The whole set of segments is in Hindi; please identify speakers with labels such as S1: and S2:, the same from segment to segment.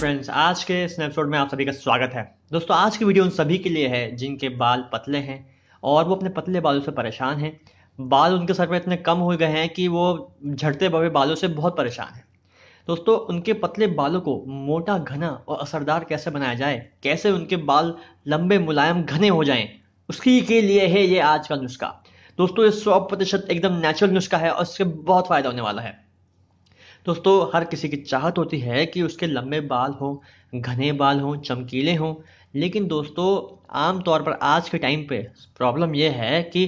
S1: फ्रेंड्स आज के इस एपिसोड में आप सभी का स्वागत है दोस्तों आज की वीडियो उन सभी के लिए है जिनके बाल पतले हैं और वो अपने पतले बालों से परेशान हैं बाल उनके सर पर इतने कम हो गए हैं कि वो झड़ते बवे बालों से बहुत परेशान हैं दोस्तों उनके पतले बालों को मोटा घना और असरदार कैसे बनाया जाए कैसे उनके बाल लंबे मुलायम घने हो जाएं उसकी के लिए है ये आज का नुस्खा दोस्तों ये सौ प्रतिशत एकदम नेचुरल नुस्खा है और इससे बहुत फ़ायदा होने वाला है दोस्तों हर किसी की चाहत होती है कि उसके लंबे बाल हों घने बाल हों चमकीले हों लेकिन दोस्तों आम तौर पर आज के टाइम पे प्रॉब्लम यह है कि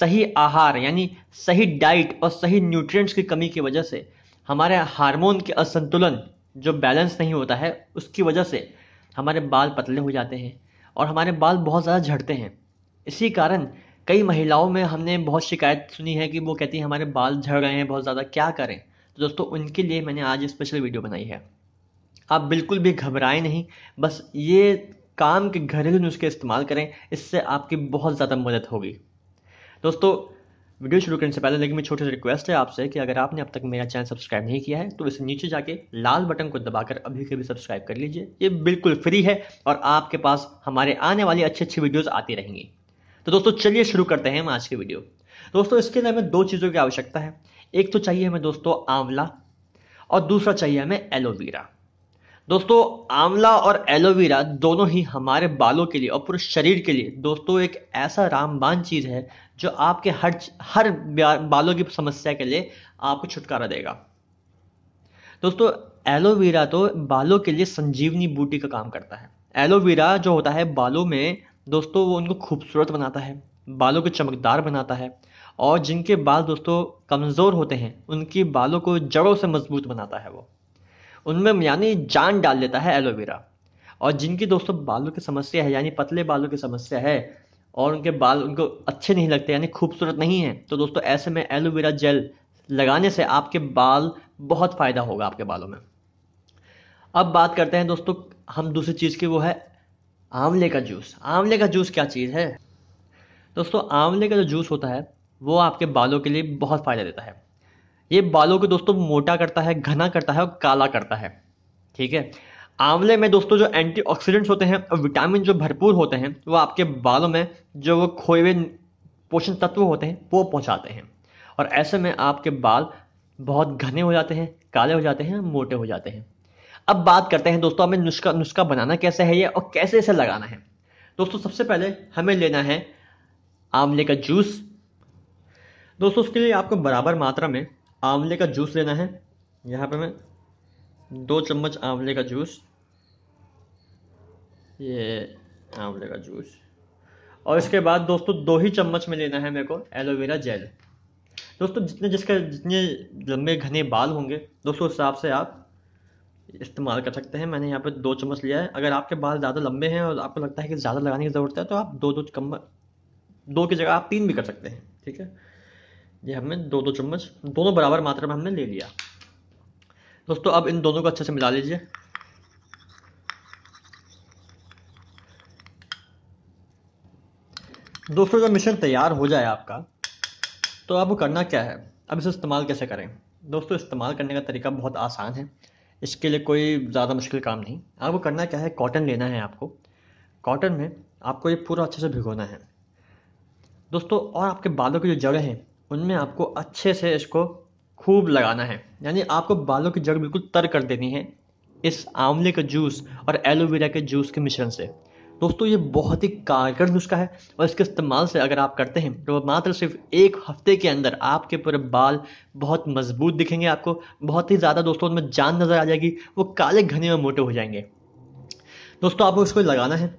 S1: सही आहार यानी सही डाइट और सही न्यूट्रिएंट्स की कमी की वजह से हमारे हार्मोन के असंतुलन जो बैलेंस नहीं होता है उसकी वजह से हमारे बाल पतले हो जाते हैं और हमारे बाल बहुत ज़्यादा झड़ते हैं इसी कारण कई महिलाओं में हमने बहुत शिकायत सुनी है कि वो कहती हैं हमारे बाल झड़ रहे हैं बहुत ज़्यादा क्या करें तो दोस्तों उनके लिए मैंने आज स्पेशल वीडियो बनाई है आप बिल्कुल भी घबराएं नहीं बस ये काम के घरेलू नुस्खे इस्तेमाल करें इससे आपकी बहुत ज़्यादा मदद होगी दोस्तों वीडियो शुरू करने से पहले लेकिन मैं छोटी सी रिक्वेस्ट है आपसे कि अगर आपने अब तक मेरा चैनल सब्सक्राइब नहीं किया है तो इसे नीचे जाके लाल बटन को दबाकर अभी के भी सब्सक्राइब कर लीजिए ये बिल्कुल फ्री है और आपके पास हमारे आने वाली अच्छी अच्छी वीडियोज़ आती रहेंगी तो दोस्तों चलिए शुरू करते हैं हम आज की वीडियो दोस्तों इसके लिए हमें दो चीज़ों की आवश्यकता है एक तो चाहिए हमें दोस्तों आंवला और दूसरा चाहिए हमें एलोवेरा दोस्तों आंवला और एलोवेरा दोनों ही हमारे बालों के लिए और पूरे शरीर के लिए दोस्तों एक ऐसा रामबान चीज़ है जो आपके हर हर बालों की समस्या के लिए आपको छुटकारा देगा दोस्तों एलोवेरा तो बालों के लिए संजीवनी बूटी का काम करता है एलोवेरा जो होता है बालों में दोस्तों वो उनको खूबसूरत बनाता है बालों को चमकदार बनाता है और जिनके बाल दोस्तों कमज़ोर होते हैं उनकी बालों को जड़ों से मजबूत बनाता है वो उनमें यानी जान डाल देता है एलोवेरा और जिनकी दोस्तों बालों की समस्या है यानी पतले बालों की समस्या है और उनके बाल उनको अच्छे नहीं लगते यानी खूबसूरत नहीं है तो दोस्तों ऐसे में एलोवेरा जेल लगाने से आपके बाल बहुत फ़ायदा होगा आपके बालों में अब बात करते हैं दोस्तों हम दूसरी चीज़ की वो है आंवले का जूस आंवले का जूस क्या चीज़ है दोस्तों आंवले का जो जूस होता है वो आपके बालों के लिए बहुत फ़ायदा देता है ये बालों को दोस्तों मोटा करता है घना करता है और काला करता है ठीक है आंवले में दोस्तों जो एंटीऑक्सीडेंट्स होते हैं और विटामिन जो भरपूर होते हैं वो आपके बालों में जो वो खोए हुए पोषण तत्व होते हैं वो पहुंचाते हैं और ऐसे में आपके बाल बहुत घने हो जाते हैं काले हो जाते हैं मोटे हो जाते हैं अब बात करते हैं दोस्तों हमें नुस्खा नुस्खा बनाना कैसे है ये और कैसे इसे लगाना है दोस्तों सबसे पहले हमें लेना है आंवले का जूस दोस्तों उसके लिए आपको बराबर मात्रा में आंवले का जूस लेना है यहाँ पे मैं दो चम्मच आंवले का जूस ये आंवले का जूस और इसके बाद दोस्तों दो ही चम्मच में लेना है मेरे को एलोवेरा जेल दोस्तों जितने जिसके जितने लंबे घने बाल होंगे दोस्तों उस हिसाब से आप इस्तेमाल कर सकते हैं मैंने यहाँ पे दो चम्मच लिया है अगर आपके बाल ज़्यादा लंबे हैं और आपको लगता है कि ज़्यादा लगाने की ज़रूरत है तो आप दो दो चम्मच दो की जगह आप तीन भी कर सकते हैं ठीक है ये हमने दो दो चम्मच दोनों बराबर मात्रा में हमने ले लिया दोस्तों अब इन दोनों को अच्छे से मिला लीजिए दोस्तों जब मिश्रण तैयार हो जाए आपका तो अब करना क्या है अब इसे इस्तेमाल कैसे करें दोस्तों इस्तेमाल करने का तरीका बहुत आसान है इसके लिए कोई ज़्यादा मुश्किल काम नहीं आपको करना क्या है कॉटन लेना है आपको कॉटन में आपको ये पूरा अच्छे से भिगोना है दोस्तों और आपके बालों की जो जड़ें हैं उनमें आपको अच्छे से इसको खूब लगाना है यानी आपको बालों की जड़ बिल्कुल तर कर देनी है इस आंवले का जूस और एलोवेरा के जूस के मिश्रण से दोस्तों ये बहुत ही कारगर नुस्खा है और इसके इस्तेमाल से अगर आप करते हैं तो मात्र सिर्फ एक हफ्ते के अंदर आपके पूरे बाल बहुत मजबूत दिखेंगे आपको बहुत ही ज़्यादा दोस्तों उनमें जान नज़र आ जाएगी वो काले घने और मोटे हो जाएंगे दोस्तों आपको इसको लगाना है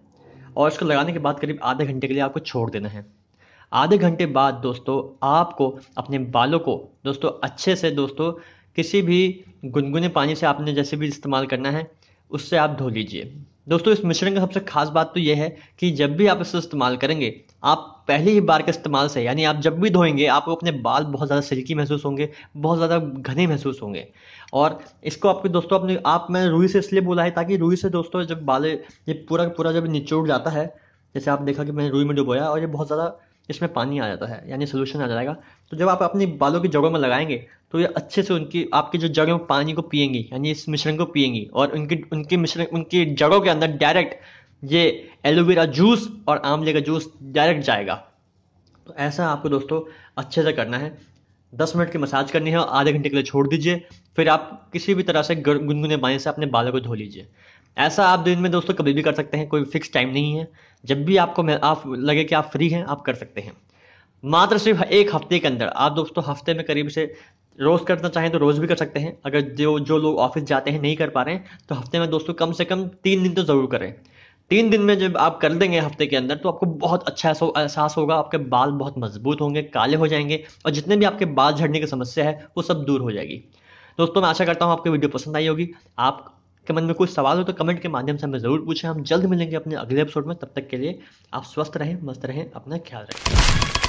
S1: और इसको लगाने के बाद करीब आधे घंटे के लिए आपको छोड़ देना है आधे घंटे बाद दोस्तों आपको अपने बालों को दोस्तों अच्छे से दोस्तों किसी भी गुनगुने पानी से आपने जैसे भी इस्तेमाल करना है उससे आप धो लीजिए दोस्तों इस मिश्रण का सबसे खास बात तो यह है कि जब भी आप इसे इस्तेमाल करेंगे आप पहली ही बार के इस्तेमाल से यानी आप जब भी धोएंगे आपको अपने बाल बहुत ज़्यादा सिल्की महसूस होंगे बहुत ज़्यादा घने महसूस होंगे और इसको आपके दोस्तों अपने आप मैंने रूई से इसलिए बोला है ताकि रूई से दोस्तों जब बाल ये पूरा पूरा जब निचोड़ जाता है जैसे आप देखा कि मैंने रूई में डुबोया और ये बहुत ज़्यादा इसमें पानी आ जाता है यानी सोल्यूशन आ जाएगा तो जब आप अपने बालों की जड़ों में लगाएंगे तो ये अच्छे से उनकी आपकी जो में पानी को पियेंगी यानी इस मिश्रण को पियेंगी और उनकी उनके मिश्रण उनकी जड़ों के अंदर डायरेक्ट ये एलोवेरा जूस और आंवले का जूस डायरेक्ट जाएगा तो ऐसा आपको दोस्तों अच्छे से करना है दस मिनट की मसाज करनी है और आधे घंटे के लिए छोड़ दीजिए फिर आप किसी भी तरह से गुनगुने पानी से अपने बालों को धो लीजिए ऐसा आप दिन में दोस्तों कभी भी कर सकते हैं कोई फिक्स टाइम नहीं है जब भी आपको आप लगे कि आप फ्री हैं आप कर सकते हैं मात्र सिर्फ एक हफ्ते के अंदर आप दोस्तों हफ्ते में करीब से रोज़ करना चाहें तो रोज़ भी कर सकते हैं अगर जो जो लोग ऑफिस जाते हैं नहीं कर पा रहे हैं तो हफ्ते में दोस्तों कम से कम तीन दिन तो ज़रूर करें तीन दिन में जब आप कर देंगे हफ्ते के अंदर तो आपको बहुत अच्छा एहसास होगा आपके बाल बहुत मजबूत होंगे काले हो जाएंगे और जितने भी आपके बाल झड़ने की समस्या है वो सब दूर हो जाएगी दोस्तों मैं आशा करता हूँ आपको वीडियो पसंद आई होगी आप आपके मन में कोई सवाल हो तो कमेंट के माध्यम से हमें ज़रूर पूछें हम जल्द मिलेंगे अपने अगले एपिसोड में तब तक के लिए आप स्वस्थ रहें मस्त रहें अपना ख्याल रखें